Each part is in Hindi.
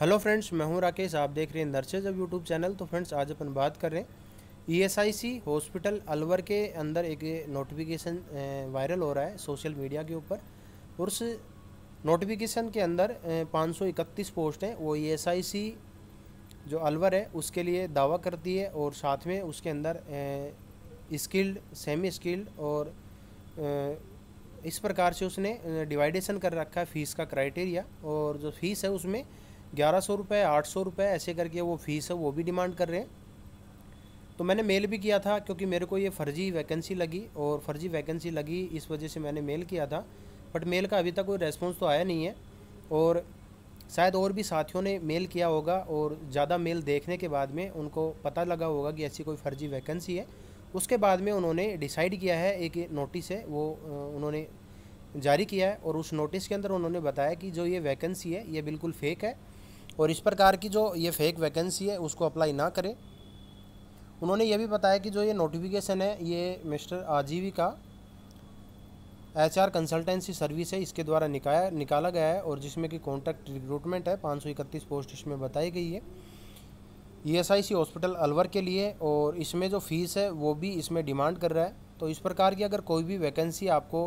हेलो फ्रेंड्स मैं हूं राकेश आप देख रहे हैं नर्सेज अब यूट्यूब चैनल तो फ्रेंड्स आज अपन बात कर रहे हैं ई e हॉस्पिटल अलवर के अंदर एक नोटिफिकेशन वायरल हो रहा है सोशल मीडिया के ऊपर और उस नोटिफिकेशन के अंदर पाँच सौ इकतीस पोस्ट हैं वो ई e जो अलवर है उसके लिए दावा करती है और साथ में उसके अंदर स्किल्ड सेमी स्किल्ड और इस प्रकार से उसने डिवाइडेशन कर रखा है फ़ीस का क्राइटेरिया और जो फीस है उसमें ग्यारह सौ रुपये आठ सौ रुपये ऐसे करके वो फ़ीस है वो भी डिमांड कर रहे हैं तो मैंने मेल भी किया था क्योंकि मेरे को ये फ़र्जी वैकेंसी लगी और फ़र्जी वैकेंसी लगी इस वजह से मैंने मेल किया था बट मेल का अभी तक कोई रेस्पॉन्स तो आया नहीं है और शायद और भी साथियों ने मेल किया होगा और ज़्यादा मेल देखने के बाद में उनको पता लगा होगा कि ऐसी कोई फ़र्जी वैकेंसी है उसके बाद में उन्होंने डिसाइड किया है एक नोटिस है वो उन्होंने जारी किया है और उस नोटिस के अंदर उन्होंने बताया कि जो ये वैकेंसी है ये बिल्कुल फेक है और इस प्रकार की जो ये फेक वैकेंसी है उसको अप्लाई ना करें उन्होंने ये भी बताया कि जो ये नोटिफिकेशन है ये मिस्टर का एच आर कंसल्टेंसी सर्विस है इसके द्वारा निकाया निकाला गया है और जिसमें कि कॉन्ट्रैक्ट रिक्रूटमेंट है पाँच सौ इकतीस पोस्ट इसमें बताई गई है E S I C hospital Alwar के लिए और इसमें जो फ़ीस है वो भी इसमें डिमांड कर रहा है तो इस प्रकार की अगर कोई भी वैकेंसी आपको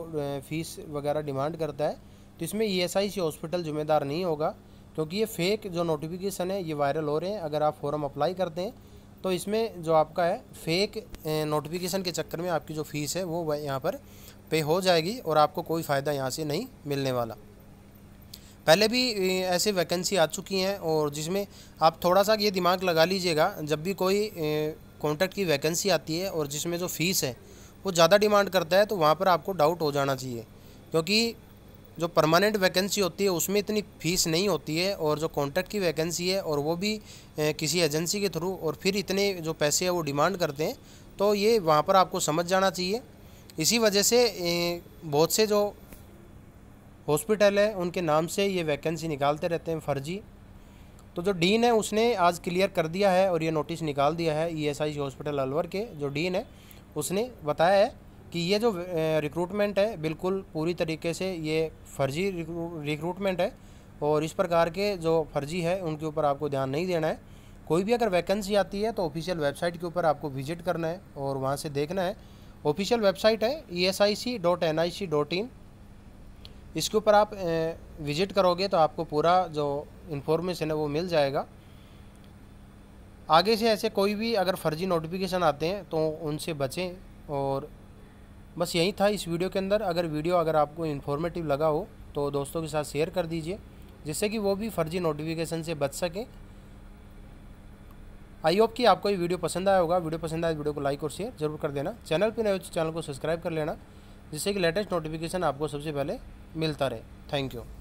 फ़ीस वगैरह डिमांड करता है तो इसमें E e S I C hospital ज़िम्मेदार नहीं होगा क्योंकि ये फेक जो नोटिफिकेशन है ये वायरल हो रहे हैं अगर आप फॉर्म अप्लाई करते हैं तो इसमें जो आपका है फेक नोटिफिकेशन के चक्कर में आपकी जो फ़ीस है वो यहाँ पर पे हो जाएगी और आपको कोई फ़ायदा यहाँ से नहीं मिलने वाला पहले भी ऐसे वैकेंसी आ चुकी हैं और जिसमें आप थोड़ा सा ये दिमाग लगा लीजिएगा जब भी कोई कॉन्ट्रैक्ट की वैकेंसी आती है और जिसमें जो फ़ीस है वो ज़्यादा डिमांड करता है तो वहाँ पर आपको डाउट हो जाना चाहिए क्योंकि जो परमानेंट वैकेंसी होती है उसमें इतनी फीस नहीं होती है और जो कॉन्ट्रैक्ट की वैकेंसी है और वो भी किसी एजेंसी के थ्रू और फिर इतने जो पैसे है वो डिमांड करते हैं तो ये वहाँ पर आपको समझ जाना चाहिए इसी वजह से बहुत से जो हॉस्पिटल है उनके नाम से ये वैकेंसी निकालते रहते हैं फर्जी तो जो डीन है उसने आज क्लियर कर दिया है और ये नोटिस निकाल दिया है E S I hospital Alwar के जो डीन है उसने बताया है कि ये जो रिक्रूटमेंट है बिल्कुल पूरी तरीके से ये फर्जी रिक्रूटमेंट है और इस प्रकार के जो फर्जी है उनके ऊपर आपको ध्यान नहीं देना है कोई भी अगर वैकेंसी आती है तो ऑफिशियल वेबसाइट के ऊपर आपको विजिट करना है और वहाँ से देखना है ऑफिशियल वेबसाइट है E S I C dot N I C dot in इसके ऊपर आप विजिट करोगे तो आपको पूरा जो इन्फॉर्मेशन है वो मिल जाएगा आगे से ऐसे कोई भी अगर फर्जी नोटिफिकेशन आते हैं तो उनसे बचें और बस यही था इस वीडियो के अंदर अगर वीडियो अगर आपको इन्फॉर्मेटिव लगा हो तो दोस्तों के साथ शेयर कर दीजिए जिससे कि वो भी फर्जी नोटिफिकेशन से बच सकें आई होप कि आपको ये वीडियो पसंद आया होगा वीडियो पसंद आए तो वीडियो को लाइक और शेयर जरूर कर देना चैनल पर नए हो तो चैनल को सब्सक्राइब कर लेना जिससे कि लेटेस्ट नोटिफिकेशन आपको सबसे पहले मिलता रहे थैंक यू